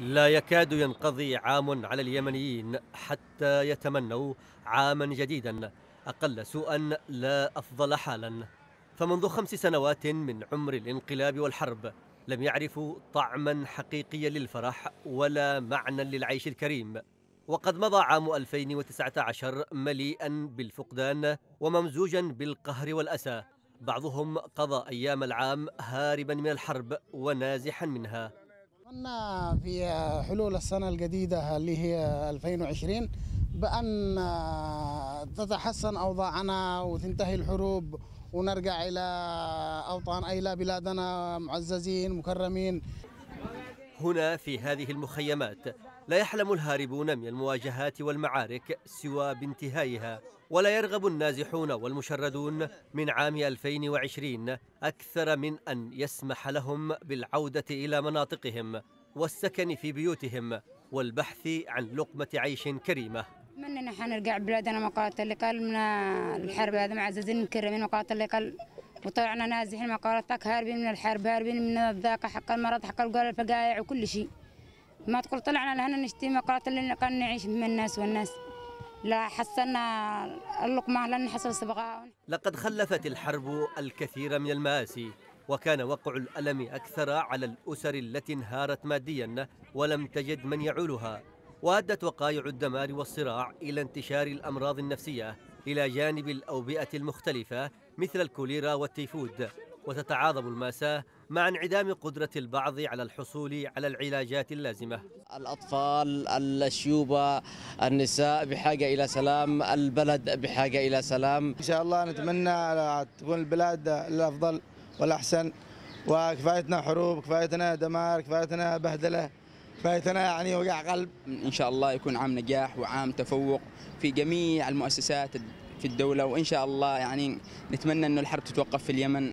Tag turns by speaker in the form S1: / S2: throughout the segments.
S1: لا يكاد ينقضي عام على اليمنيين حتى يتمنوا عاما جديدا أقل سوءا لا أفضل حالا فمنذ خمس سنوات من عمر الانقلاب والحرب لم يعرفوا طعما حقيقيا للفرح ولا معنى للعيش الكريم وقد مضى عام 2019 مليئا بالفقدان وممزوجا بالقهر والأسى بعضهم قضى أيام العام هاربا من الحرب ونازحا منها
S2: عنا في حلول السنة الجديدة اللي هي 2020 بأن تتحسن أوضاعنا وتنتهي الحروب ونرجع إلى أوطان إلى بلادنا معززين مكرمين
S1: هنا في هذه المخيمات لا يحلم الهاربون من المواجهات والمعارك سوى بانتهائها ولا يرغب النازحون والمشردون من عام 2020 أكثر من أن يسمح لهم بالعودة إلى مناطقهم والسكن في بيوتهم والبحث عن لقمة عيش كريمة
S3: أتمنى نحن نرجع بلادنا مقاتل اللي قال من الحرب هذا معززين مكرمين مقاتل اللي قال وطلعنا نازحين مقالتك هاربين من الحرب هاربين من الذاقة حق المرض حق القرى الفقايع وكل شيء ما تقول طلعنا لهنا نشتي قالت اللي كان نعيش من الناس والناس لا حصلنا اللقمة لن نحصل صبغة
S1: لقد خلفت الحرب الكثير من المآسي وكان وقع الألم أكثر على الأسر التي انهارت ماديا ولم تجد من يعولها وأدت وقائع الدمار والصراع إلى انتشار الأمراض النفسية إلى جانب الأوبئة المختلفة مثل الكوليرا والتيفود وتتعاظم المأساة مع انعدام قدرة البعض على الحصول على العلاجات اللازمة الأطفال الشيوبة النساء بحاجة إلى سلام البلد بحاجة إلى سلام إن شاء الله نتمنى تكون البلاد الأفضل والأحسن وكفايتنا حروب كفايتنا دمار كفايتنا بهدلة
S2: كفايتنا يعني وقع قلب إن شاء الله يكون عام نجاح وعام تفوق في جميع المؤسسات في الدولة وإن شاء الله يعني نتمنى أنه الحرب تتوقف في اليمن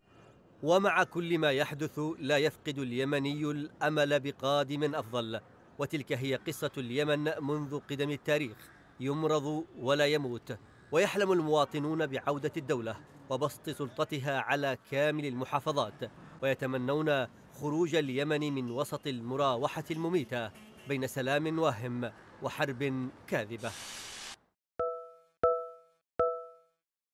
S1: ومع كل ما يحدث لا يفقد اليمني الامل بقادم افضل وتلك هي قصه اليمن منذ قدم التاريخ يمرض ولا يموت ويحلم المواطنون بعوده الدوله وبسط سلطتها على كامل المحافظات ويتمنون خروج اليمن من وسط المراوحه المميته بين سلام واهم وحرب كاذبه